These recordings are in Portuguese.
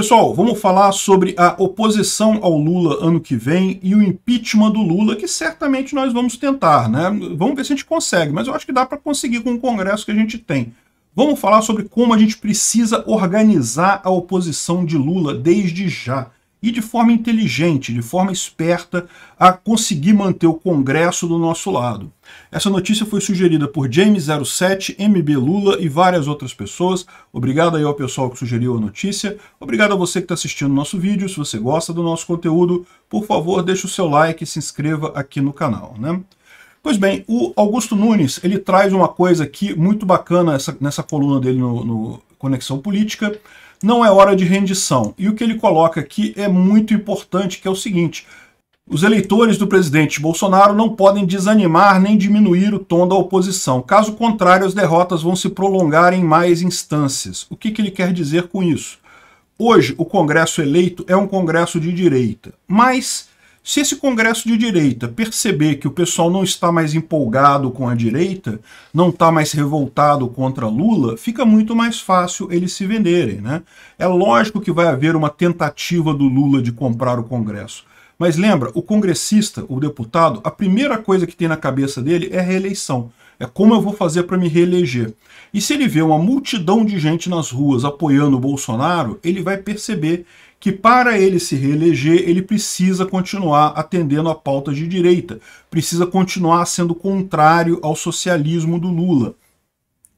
Pessoal, vamos falar sobre a oposição ao Lula ano que vem e o impeachment do Lula, que certamente nós vamos tentar, né? Vamos ver se a gente consegue, mas eu acho que dá para conseguir com o Congresso que a gente tem. Vamos falar sobre como a gente precisa organizar a oposição de Lula desde já e de forma inteligente, de forma esperta, a conseguir manter o Congresso do nosso lado. Essa notícia foi sugerida por James07, MB Lula e várias outras pessoas. Obrigado aí ao pessoal que sugeriu a notícia. Obrigado a você que está assistindo o nosso vídeo. Se você gosta do nosso conteúdo, por favor, deixe o seu like e se inscreva aqui no canal. Né? Pois bem, o Augusto Nunes ele traz uma coisa aqui muito bacana essa, nessa coluna dele no, no Conexão Política, não é hora de rendição. E o que ele coloca aqui é muito importante, que é o seguinte, os eleitores do presidente Bolsonaro não podem desanimar nem diminuir o tom da oposição. Caso contrário, as derrotas vão se prolongar em mais instâncias. O que, que, ele quer dizer com isso? Hoje, o Congresso eleito é um Congresso de direita, mas se esse Congresso de direita perceber que o pessoal não está mais empolgado com a direita, não está mais revoltado contra Lula, fica muito mais fácil eles se venderem. Né? É lógico que vai haver uma tentativa do Lula de comprar o Congresso. Mas lembra, o congressista, o deputado, a primeira coisa que tem na cabeça dele é reeleição. É como eu vou fazer para me reeleger. E se ele vê uma multidão de gente nas ruas apoiando o Bolsonaro, ele vai perceber que para ele se reeleger, ele precisa continuar atendendo a pauta de direita, precisa continuar sendo contrário ao socialismo do Lula.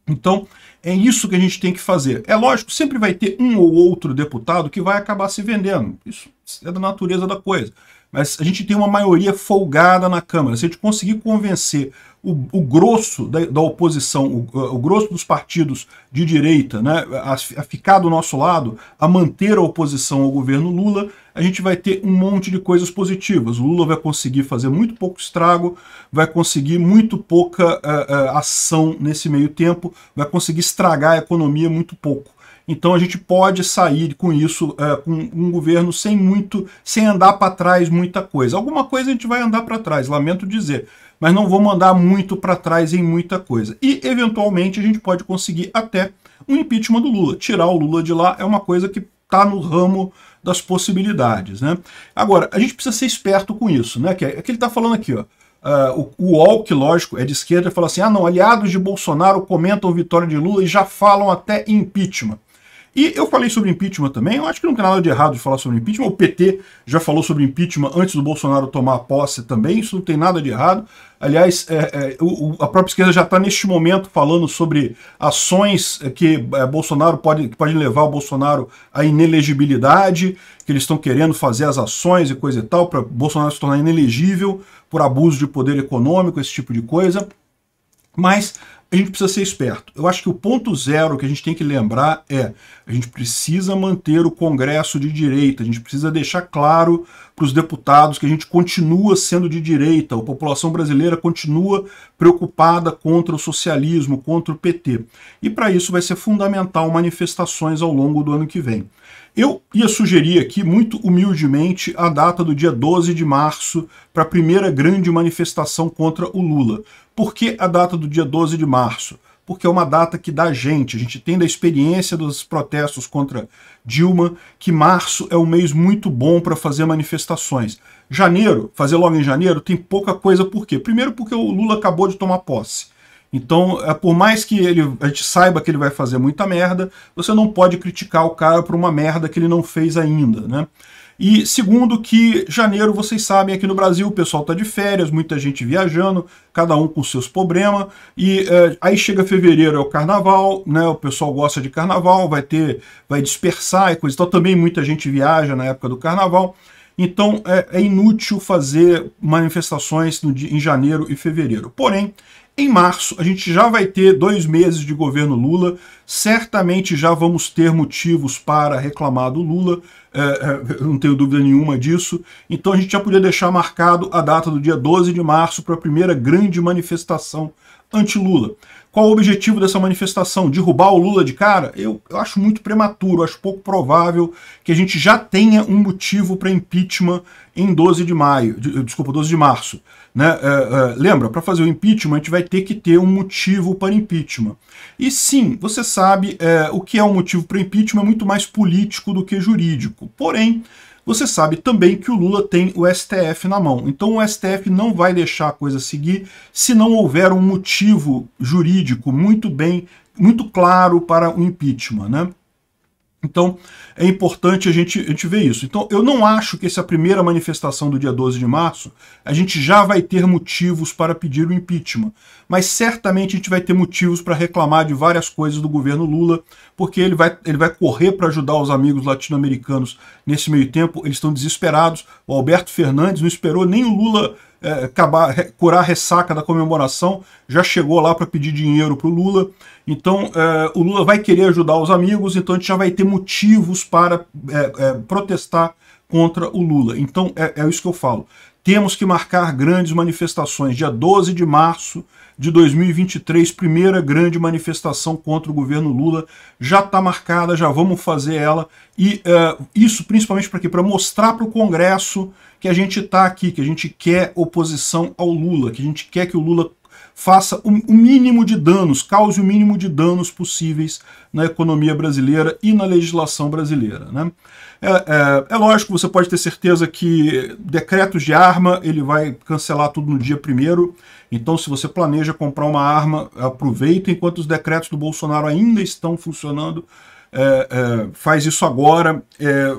Então, é isso que a gente tem que fazer. É lógico, sempre vai ter um ou outro deputado que vai acabar se vendendo. Isso é da natureza da coisa mas a gente tem uma maioria folgada na Câmara. Se a gente conseguir convencer o, o grosso da, da oposição, o, o, grosso dos partidos de direita, né, a, a, ficar do nosso lado, a manter a oposição ao governo Lula, a gente vai ter um monte de coisas positivas. O Lula vai conseguir fazer muito pouco estrago, vai conseguir muito pouca uh, uh, ação nesse meio tempo, vai conseguir estragar a economia muito pouco. Então a gente pode sair com isso, é, com um governo sem muito, sem andar para trás muita coisa. Alguma coisa a gente vai andar para trás, lamento dizer, mas não vamos andar muito para trás em muita coisa. E eventualmente a gente pode conseguir até um impeachment do Lula. Tirar o Lula de lá é uma coisa que está no ramo das possibilidades. Né? Agora, a gente precisa ser esperto com isso, né? Que é, é que ele está falando aqui, ó. Uh, o, o UOL, que lógico é de esquerda, fala assim: ah, não, aliados de Bolsonaro comentam vitória de Lula e já falam até impeachment. E eu falei sobre impeachment também, eu acho que não tem nada de errado de falar sobre impeachment. O PT já falou sobre impeachment antes do Bolsonaro tomar posse também, isso não tem nada de errado. Aliás, é, é, o, a própria esquerda já está neste momento falando sobre ações é, que é, Bolsonaro pode, que podem levar o Bolsonaro à inelegibilidade, que eles estão querendo fazer as ações e coisa e tal, para Bolsonaro se tornar inelegível por abuso de poder econômico, esse tipo de coisa. Mas a gente precisa ser esperto. Eu acho que o ponto zero que a gente tem que lembrar é a gente precisa manter o Congresso de direita, a gente precisa deixar claro para os deputados que a gente continua sendo de direita, a população brasileira continua preocupada contra o socialismo, contra o PT. E para isso vai ser fundamental manifestações ao longo do ano que vem. Eu ia sugerir aqui, muito humildemente, a data do dia 12 de março para a primeira grande manifestação contra o Lula. Por que a data do dia 12 de março? porque é uma data que dá gente. A gente tem da experiência dos protestos contra Dilma que março é um mês muito bom para fazer manifestações. Janeiro, fazer logo em janeiro, tem pouca coisa por quê? Primeiro porque o Lula acabou de tomar posse. Então, é, por mais que ele, a gente saiba que ele vai fazer muita merda, você não pode criticar o cara por uma merda que ele não fez ainda, né? E segundo que janeiro, vocês sabem, aqui no Brasil o pessoal está de férias, muita gente viajando, cada um com seus problemas. E é, aí chega fevereiro, é o carnaval, né? O pessoal gosta de carnaval, vai ter, vai dispersar e coisa e tal. Também muita gente viaja na época do carnaval. Então é, é inútil fazer manifestações no, em janeiro e fevereiro. Porém, em março. A gente já vai ter dois meses de governo Lula, certamente já vamos ter motivos para reclamar do Lula, é, é não tenho dúvida nenhuma disso. Então a gente já podia deixar marcado a data do dia 12 de março para a primeira grande manifestação anti-Lula. Qual o objetivo dessa manifestação? Derrubar o Lula de cara? Eu, eu acho muito prematuro, acho pouco provável que a gente já tenha um motivo para impeachment em 12 de maio, de, eh, desculpa, 12 de março. Né? Uh, uh, lembra, para fazer o impeachment, a gente vai ter que ter um motivo para impeachment. E sim, você sabe uh, o que é um motivo para impeachment é muito mais político do que jurídico. Porém, você sabe também que o Lula tem o STF na mão. Então o STF não vai deixar a coisa seguir se não houver um motivo jurídico muito bem, muito claro para o impeachment, né? Então, é importante a gente, a gente ver isso. Então, eu não acho que essa primeira manifestação do dia 12 de março, a gente já vai ter motivos para pedir o impeachment. Mas certamente a gente vai ter motivos para reclamar de várias coisas do governo Lula, porque ele vai, ele vai correr para ajudar os amigos latino-americanos nesse meio tempo. Eles estão desesperados. O Alberto Fernandes não esperou nem o Lula é, acabar, curar a ressaca da comemoração, já chegou lá para pedir dinheiro para o Lula. Então, é, o Lula vai querer ajudar os amigos, então a gente já vai ter motivos para é, é protestar contra o Lula. Então, é, é isso que eu falo. Temos que marcar grandes manifestações. Dia 12 de março de 2023, primeira grande manifestação contra o governo Lula, já está marcada, já vamos fazer ela, e é, isso principalmente para quê? Para mostrar para o Congresso que a gente está aqui, que a gente quer oposição ao Lula, que a gente quer que o Lula faça o mínimo de danos, cause o mínimo de danos possíveis na economia brasileira e na legislação brasileira. Né? É, é, é lógico, você pode ter certeza que decretos de arma ele vai cancelar tudo no dia primeiro, então, se você planeja comprar uma arma, aproveita enquanto os decretos do Bolsonaro ainda estão funcionando. É, é, faz isso agora, é, é,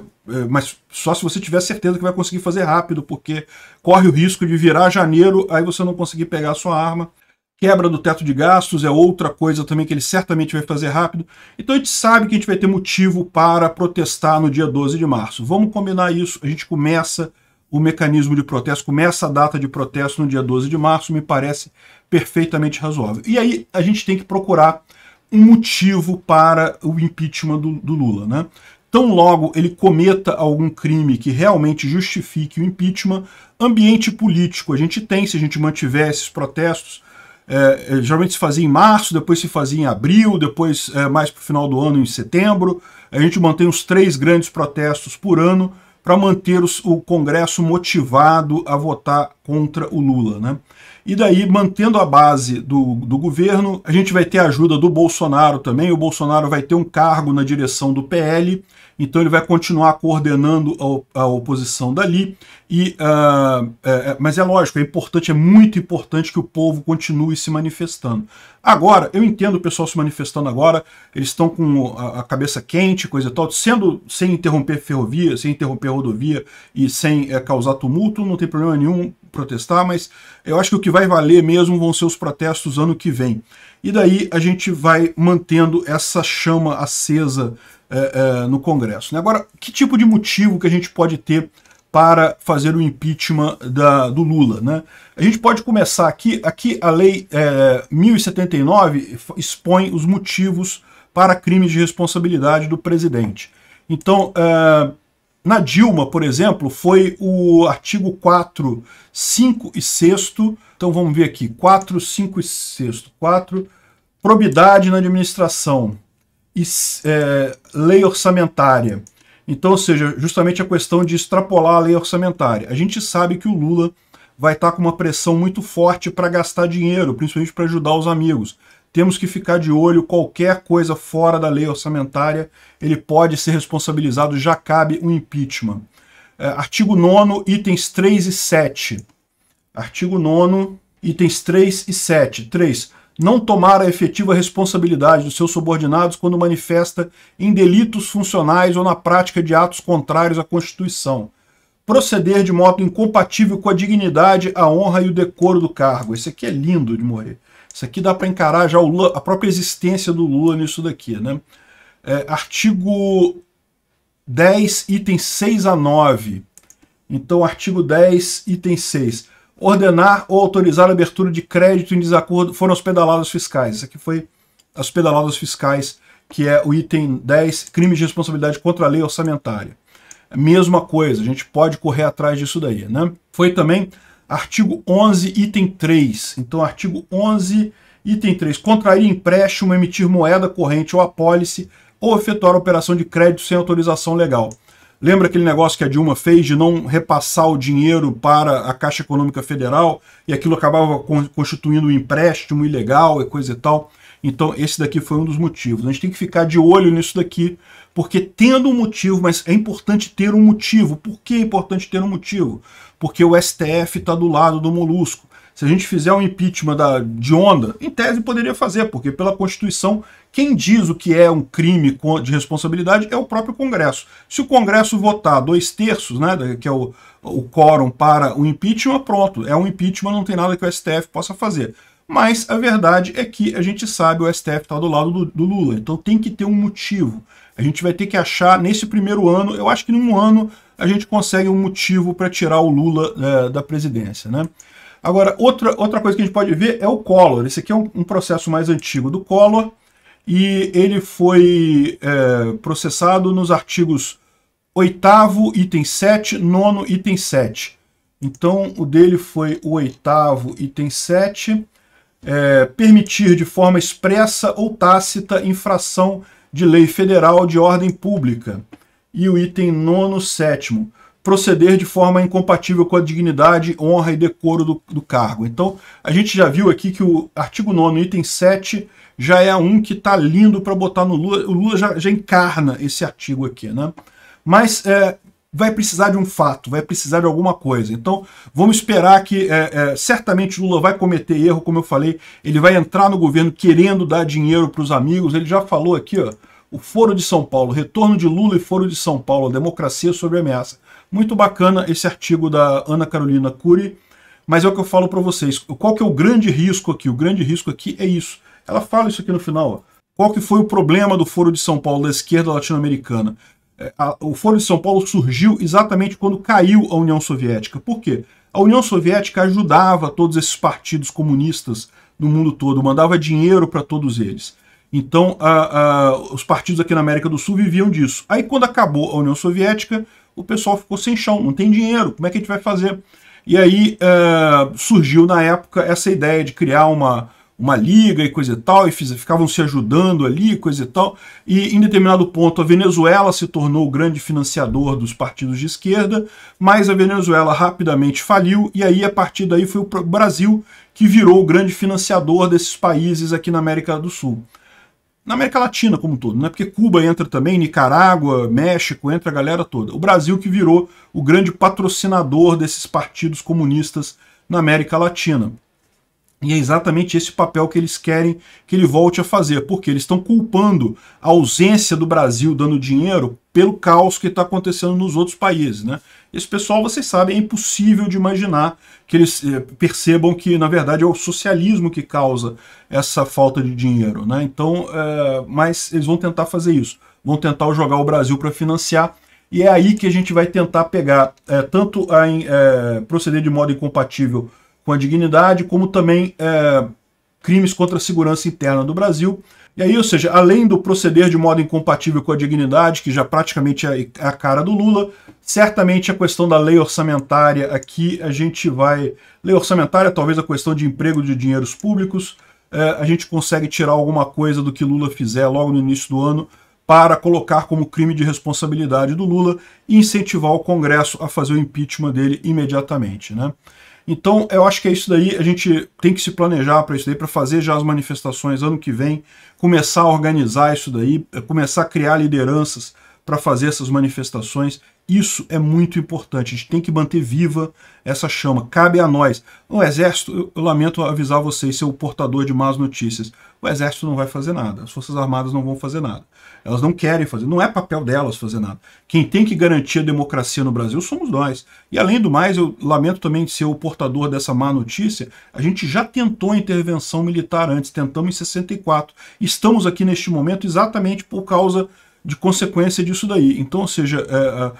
mas só se você tiver certeza que vai conseguir fazer rápido, porque corre o risco de virar janeiro, aí você não conseguir pegar a sua arma. Quebra do teto de gastos é outra coisa também que ele certamente vai fazer rápido. Então a gente sabe que a gente vai ter motivo para protestar no dia 12 de março. Vamos combinar isso, a gente começa o mecanismo de protesto, começa a data de protesto no dia 12 de março, me parece perfeitamente razoável. E aí a gente tem que procurar um motivo para o impeachment do, do Lula. Né? Tão logo ele cometa algum crime que realmente justifique o impeachment, ambiente político a gente tem, se a gente mantiver esses protestos, é, é geralmente se fazia em março, depois se fazia em abril, depois é, mais para o final do ano, em setembro. A gente mantém os três grandes protestos por ano, para manter os, o Congresso motivado a votar contra o Lula. Né? E daí, mantendo a base do, do governo, a gente vai ter a ajuda do Bolsonaro também. O Bolsonaro vai ter um cargo na direção do PL então ele vai continuar coordenando a, op a oposição dali. E, uh, é, mas é lógico, é importante, é muito importante que o povo continue se manifestando. Agora, eu entendo o pessoal se manifestando agora, eles estão com a, a cabeça quente, coisa e tal, sendo sem interromper ferrovia, sem interromper rodovia e sem é, causar tumulto, não tem problema nenhum protestar, mas eu acho que o que vai valer mesmo vão ser os protestos ano que vem. E daí a gente vai mantendo essa chama acesa é, é, no Congresso. Né? Agora, que tipo de motivo que a gente pode ter para fazer o impeachment da, do Lula. Né? A gente pode começar aqui, aqui a lei é, 1079 expõe os motivos para crimes de responsabilidade do presidente. Então, é, na Dilma, por exemplo, foi o artigo 4, 5 e 6, então vamos ver aqui, 4, 5 e 6, 4, probidade na administração, e é, lei orçamentária. Então, ou seja, justamente a questão de extrapolar a lei orçamentária. A gente sabe que o Lula vai estar tá com uma pressão muito forte para gastar dinheiro, principalmente para ajudar os amigos. Temos que ficar de olho, qualquer coisa fora da lei orçamentária, ele pode ser responsabilizado, já cabe um impeachment. É, artigo 9 itens 3 e 7. Artigo 9 itens 3 e 7. 3 não tomar a efetiva responsabilidade dos seus subordinados quando manifesta em delitos funcionais ou na prática de atos contrários à Constituição. Proceder de modo incompatível com a dignidade, a honra e o decoro do cargo. Isso aqui é lindo de morrer. Isso aqui dá para encarar já Lula, a própria existência do Lula nisso daqui. Né? É, artigo 10, item 6 a 9. Então, artigo 10, item 6 ordenar ou autorizar a abertura de crédito em desacordo foram as pedaladas fiscais. Isso aqui foi as pedaladas fiscais, que é o item 10, crimes de responsabilidade contra a lei orçamentária. Mesma coisa, a gente pode correr atrás disso daí, né? Foi também artigo 11, item 3. Então, artigo 11, item 3, contrair empréstimo, emitir moeda corrente ou apólice ou efetuar operação de crédito sem autorização legal. Lembra aquele negócio que a Dilma fez de não repassar o dinheiro para a Caixa Econômica Federal e aquilo acabava constituindo um empréstimo ilegal e coisa e tal? Então, esse daqui foi um dos motivos. A gente tem que ficar de olho nisso daqui, porque tendo um motivo, mas é importante ter um motivo. Por que é importante ter um motivo? Porque o STF está do lado do molusco. Se a gente fizer um impeachment da, de onda, em tese poderia fazer, porque pela Constituição, quem diz o que é um crime de responsabilidade é o próprio Congresso. Se o Congresso votar dois terços, né, que é o, o quórum para o impeachment, pronto, é um impeachment, não tem nada que o STF possa fazer. Mas a verdade é que a gente sabe o STF está do lado do, do Lula, então tem que ter um motivo. A gente vai ter que achar nesse primeiro ano, eu acho que num ano a gente consegue um motivo para tirar o Lula é, da presidência, né? Agora, outra, outra coisa que a gente pode ver é o Collor. Esse aqui é um, um processo mais antigo do Collor e ele foi é, processado nos artigos 8 item 7, 9 item 7. Então, o dele foi o oitavo item 7, é, permitir de forma expressa ou tácita infração de lei federal de ordem pública. E o item nono 7 proceder de forma incompatível com a dignidade, honra e decoro do, do cargo. Então, a gente já viu aqui que o artigo 9, item 7, já é um que está lindo para botar no Lula. O Lula já, já, encarna esse artigo aqui, né? Mas é, vai precisar de um fato, vai precisar de alguma coisa. Então, vamos esperar que é, é, certamente Lula vai cometer erro, como eu falei, ele vai entrar no governo querendo dar dinheiro para os amigos. Ele já falou aqui, ó, o Foro de São Paulo, retorno de Lula e Foro de São Paulo, democracia sobre ameaça. Muito bacana esse artigo da Ana Carolina Cury, mas é o que eu falo para vocês. Qual que é o grande risco aqui? O grande risco aqui é isso. Ela fala isso aqui no final. Ó. Qual que foi o problema do Foro de São Paulo, da esquerda latino-americana? É, o Foro de São Paulo surgiu exatamente quando caiu a União Soviética. Por quê? A União Soviética ajudava todos esses partidos comunistas no mundo todo, mandava dinheiro para todos eles. Então, a, a, os partidos aqui na América do Sul viviam disso. Aí, quando acabou a União Soviética, o pessoal ficou sem chão, não tem dinheiro, como é que a gente vai fazer? E aí é, surgiu na época essa ideia de criar uma, uma liga e coisa e tal, e fiz, ficavam se ajudando ali, coisa e tal. E em determinado ponto a Venezuela se tornou o grande financiador dos partidos de esquerda, mas a Venezuela rapidamente faliu, e aí a partir daí foi o Brasil que virou o grande financiador desses países aqui na América do Sul na América Latina como um todo, né? Porque Cuba entra também, Nicarágua, México, entra a galera toda. O Brasil que virou o grande patrocinador desses partidos comunistas na América Latina. E é exatamente esse papel que eles querem que ele volte a fazer, porque eles estão culpando a ausência do Brasil dando dinheiro pelo caos que está acontecendo nos outros países, né? Esse pessoal, vocês sabem, é impossível de imaginar que eles eh, percebam que, na verdade, é o socialismo que causa essa falta de dinheiro. Né? Então, é, mas eles vão tentar fazer isso. Vão tentar jogar o Brasil para financiar. E é aí que a gente vai tentar pegar é, tanto a, é, proceder de modo incompatível com a dignidade, como também crimes contra a segurança interna do Brasil e aí, ou seja, além do proceder de modo incompatível com a dignidade, que já praticamente é, é a cara do Lula, certamente a questão da lei orçamentária aqui, a gente vai. Lei orçamentária, talvez a questão de emprego de dinheiros públicos, é, a gente consegue tirar alguma coisa do que Lula fizer logo no início do ano para colocar como crime de responsabilidade do Lula e incentivar o Congresso a fazer o impeachment dele imediatamente. Né? Então, eu acho que é isso daí. A gente tem que se planejar para isso daí, para fazer já as manifestações ano que vem, começar a organizar isso daí, começar a criar lideranças para fazer essas manifestações isso é muito importante. A gente tem que manter viva essa chama. Cabe a nós. O Exército, eu lamento avisar vocês, ser o portador de más notícias. O Exército não vai fazer nada. As Forças Armadas não vão fazer nada. Elas não querem fazer. Não é papel delas fazer nada. Quem tem que garantir a democracia no Brasil somos nós. E além do mais, eu lamento também ser o portador dessa má notícia. A gente já tentou intervenção militar antes, tentamos em 64. Estamos aqui neste momento exatamente por causa de consequência disso daí. Então, ou seja, é, é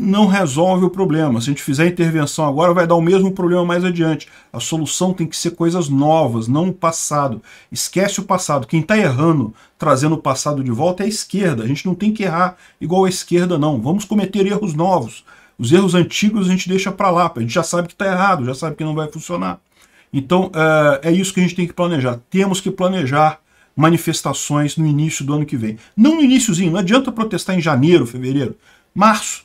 não resolve o problema. Se a gente fizer a intervenção agora, vai dar o mesmo problema mais adiante. A solução tem que ser coisas novas, não o passado. Esquece o passado. Quem está errando, trazendo o passado de volta, é a esquerda. A gente não tem que errar igual a esquerda, não. Vamos cometer erros novos. Os erros antigos a gente deixa para lá, a gente já sabe que está errado, já sabe que não vai funcionar. Então eh, é isso que a gente tem que planejar. Temos que planejar manifestações no início do ano que vem. Não no iníciozinho, não adianta protestar em janeiro, fevereiro. Março,